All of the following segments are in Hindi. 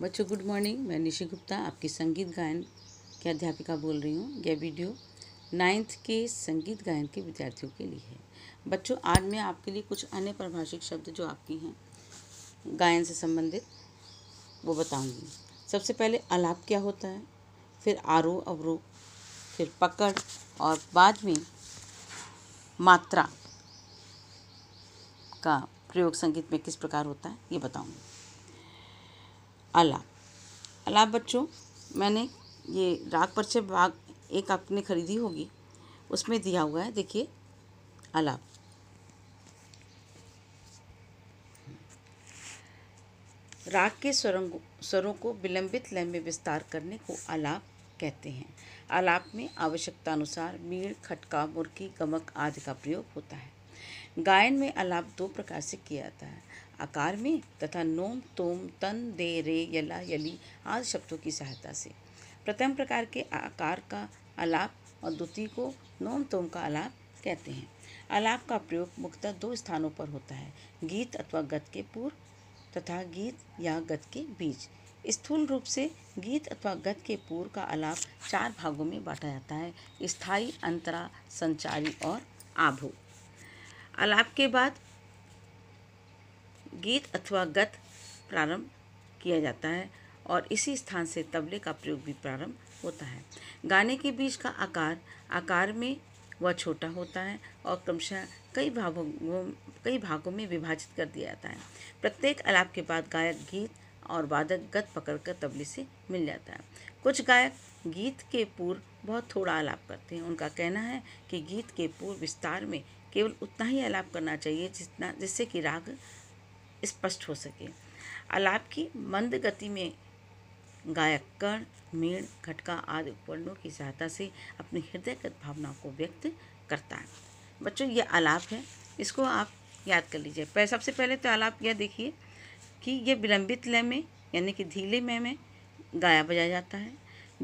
बच्चों गुड मॉर्निंग मैं निशि गुप्ता आपकी संगीत गायन की अध्यापिका बोल रही हूँ यह वीडियो नाइन्थ के संगीत गायन के विद्यार्थियों के लिए है बच्चों आज मैं आपके लिए कुछ अन्य परिभाषिक शब्द जो आपकी हैं गायन से संबंधित वो बताऊंगी सबसे पहले अलाप क्या होता है फिर आरो अवरोह फिर पकड़ और बाद में मात्रा का प्रयोग संगीत में किस प्रकार होता है ये बताऊँगी अला अला बच्चों मैंने ये डाक पर्चे बाग एक आपने खरीदी होगी उसमें दिया हुआ है देखिए अला राग के स्वरों स्वरों को विलंबित लय में विस्तार करने को अलाप कहते हैं अलाप में आवश्यकता अनुसार मीण खटका मुर्गी गमक आदि का प्रयोग होता है गायन में अलाप दो प्रकार से किया जाता है आकार में तथा नोम तोम तन दे रे यला यली आदि शब्दों की सहायता से प्रथम प्रकार के आकार का अलाप और द्वितीय को नोम तोम का अलाप कहते हैं अलाप का प्रयोग मुख्यतः दो स्थानों पर होता है गीत अथवा गत के पूर्व तथा गीत या गत के बीच स्थूल रूप से गीत अथवा गत के पूर्व का अलाप चार भागों में बांटा जाता है स्थायी अंतरा संचारी और आभू अलाप के बाद गीत अथवा गत प्रारंभ किया जाता है और इसी स्थान से तबले का प्रयोग भी प्रारंभ होता है गाने के बीच का आकार आकार में वह छोटा होता है और क्रमशः कई भागों कई भागों में विभाजित कर दिया जाता है प्रत्येक अलाप के बाद गायक गीत और वादक गत पकड़कर तबले से मिल जाता है कुछ गायक गीत के पूर्व बहुत थोड़ा आलाप करते हैं उनका कहना है कि गीत के पूर्व विस्तार में केवल उतना ही आलाप करना चाहिए जितना जिससे कि राग स्पष्ट हो सके आलाप की मंद गति में गायक कर्ण मेण घटका आदि उपकरणों की सहायता से अपनी हृदयगत भावनाओं को व्यक्त करता है बच्चों ये आलाप है इसको आप याद कर लीजिए सबसे पहले तो आलाप यह देखिए कि यह विलंबित लय में यानी कि धीले में में गाया बजाया जाता है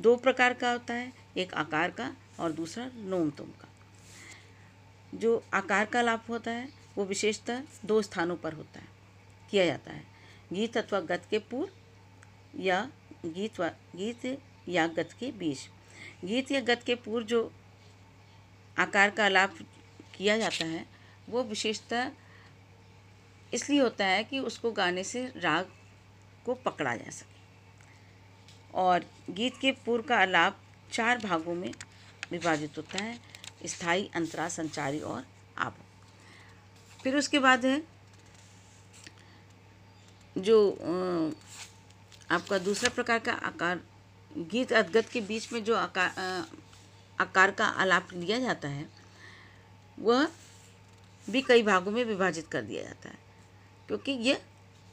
दो प्रकार का होता है एक आकार का और दूसरा नोम तुम का जो आकार का लाभ होता है वो विशेषतः दो स्थानों पर होता है किया जाता है गीत अथवा गत के पूर्व या गीत व गीत या गत के बीच गीत या गत के पूर्व जो आकार का लाभ किया जाता है वो विशेषतः इसलिए होता है कि उसको गाने से राग को पकड़ा जा सके और गीत के पूर्व का आलाप चार भागों में विभाजित होता है स्थाई अंतरा संचारी और आप फिर उसके बाद है जो आपका दूसरा प्रकार का आकार गीत अदगत के बीच में जो आकार आकार का आलाप लिया जाता है वह भी कई भागों में विभाजित कर दिया जाता है क्योंकि यह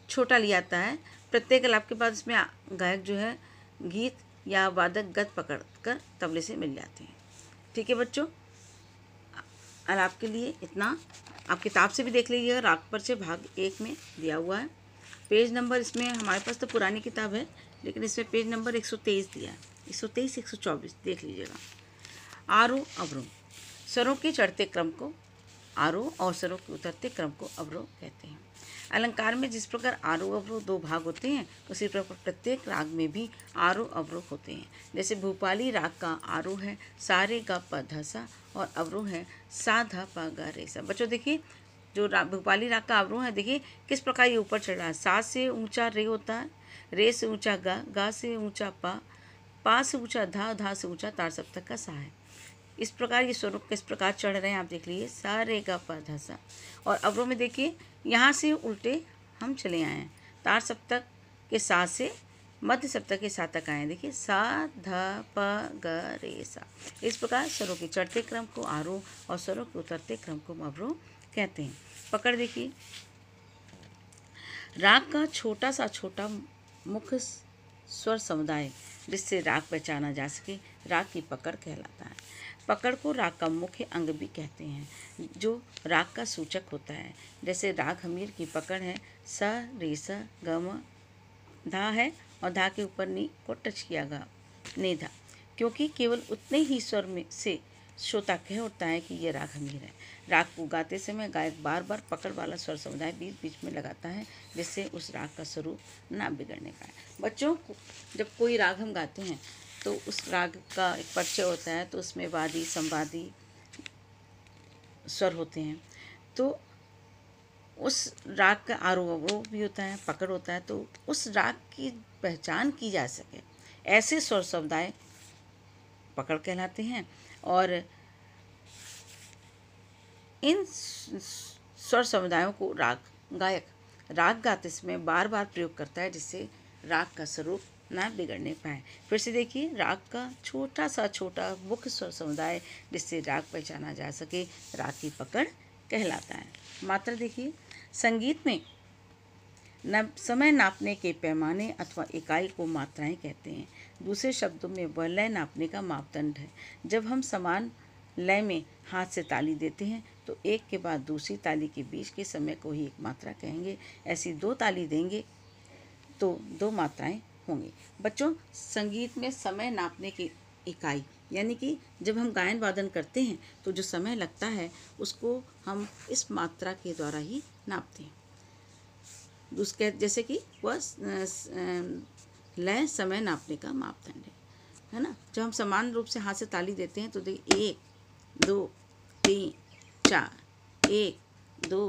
छोटा लिया जाता है प्रत्येक आलाप के बाद इसमें गायक जो है गीत या वादक गत पकड़ कर तबले से मिल जाते हैं ठीक है बच्चों और आपके लिए इतना आप किताब से भी देख लीजिएगा राग पर से भाग एक में दिया हुआ है पेज नंबर इसमें हमारे पास तो पुरानी किताब है लेकिन इसमें पेज नंबर एक सौ तेईस दिया है एक सौ तेईस एक सौ चौबीस देख लीजिएगा आरो अवरोह स्वरों के चढ़ते क्रम को आरो और स्वरों के उतरते क्रम को अवरोह कहते हैं अलंकार में जिस प्रकार आरो अवरोह दो भाग होते हैं उसी प्रकार प्रत्येक राग में भी आरो अवरोह होते हैं जैसे भूपाली राग का आरोह है सारे का पधसा और अवरोह है साधा पा गा रेसा बच्चों देखिए जो भोपाली राग का आवरोह है देखिए किस प्रकार ये ऊपर चढ़ रहा है सा से ऊंचा रे होता है रे से ऊंचा गा गा से ऊंचा पा पा से ऊंचा धा धा से ऊंचा तार सप्तक का सा है इस प्रकार ये स्वरूप किस प्रकार चढ़ रहे हैं आप देख लीजिए सा रे गा पा धा सा और अवरों में देखिए यहाँ से उल्टे हम चले आए हैं तार सप्तक के सा से मध्य सप्तक के सा तक आए देखिए सा ध प ग रे सा इस प्रकार स्वरों के चढ़ते क्रम को आरोह और स्वरों के उतरते क्रम को अवरोह कहते हैं पकड़ देखिए राग का छोटा सा छोटा मुख्य स्वर समुदाय जिससे राग पहचाना जा सके राग की पकड़ कहलाता है पकड़ को राग का मुख्य अंग भी कहते हैं जो राग का सूचक होता है जैसे राग हमीर की पकड़ है स रे स गम धा है और धा के ऊपर नी को टच किया गया ने धा क्योंकि केवल उतने ही स्वर में से श्रोता कह उठता है कि ये राग अमीर है राग को गाते समय गायक बार बार पकड़ वाला स्वर समुदाय बीच बीच में लगाता है जिससे उस राग का स्वरूप ना बिगड़ने पाए बच्चों को जब कोई राग हम गाते हैं तो उस राग का एक परिचय होता है तो उसमें वादी संवादी स्वर होते हैं तो उस राग का आरोह भी होता है पकड़ होता है तो उस राग की पहचान की जा सके ऐसे स्वर समुदाय पकड़ कहलाते हैं और इन स्वर समुदायों को राग गायक राग गाते समय बार बार प्रयोग करता है जिससे राग का स्वरूप ना बिगड़ने पाए फिर से देखिए राग का छोटा सा छोटा मुख्य स्वर समुदाय जिससे राग पहचाना जा सके राग की पकड़ कहलाता है मात्र देखिए संगीत में न समय नापने के पैमाने अथवा इकाई को मात्राएं कहते हैं दूसरे शब्दों में वह लय नापने का मापदंड है जब हम समान लय में हाथ से ताली देते हैं तो एक के बाद दूसरी ताली के बीच के समय को ही एक मात्रा कहेंगे ऐसी दो ताली देंगे तो दो मात्राएं होंगी बच्चों संगीत में समय नापने की इकाई यानी कि जब हम गायन वादन करते हैं तो जो समय लगता है उसको हम इस मात्रा के द्वारा ही नापते हैं उसके जैसे कि वह लय समय नापने का मापदंड है है ना जब हम समान रूप से हाथ से ताली देते हैं तो देखिए एक दो तीन चार एक दो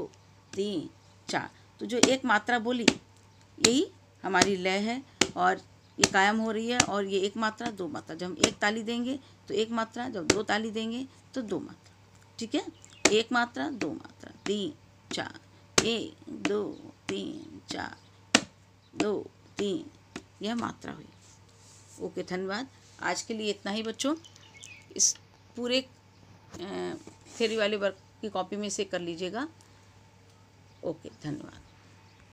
तीन चार तो जो एक मात्रा बोली यही हमारी लय है और ये कायम हो रही है और ये एक मात्रा दो मात्रा जब हम एक ताली देंगे तो एक मात्रा जब दो ताली देंगे तो दो मात्रा ठीक है एक मात्रा दो मात्रा तीन चार एक दो तीन चार दो तीन यह मात्रा हुई ओके धन्यवाद आज के लिए इतना ही बच्चों इस पूरे थेरी वाले वर्क की कॉपी में से कर लीजिएगा ओके धन्यवाद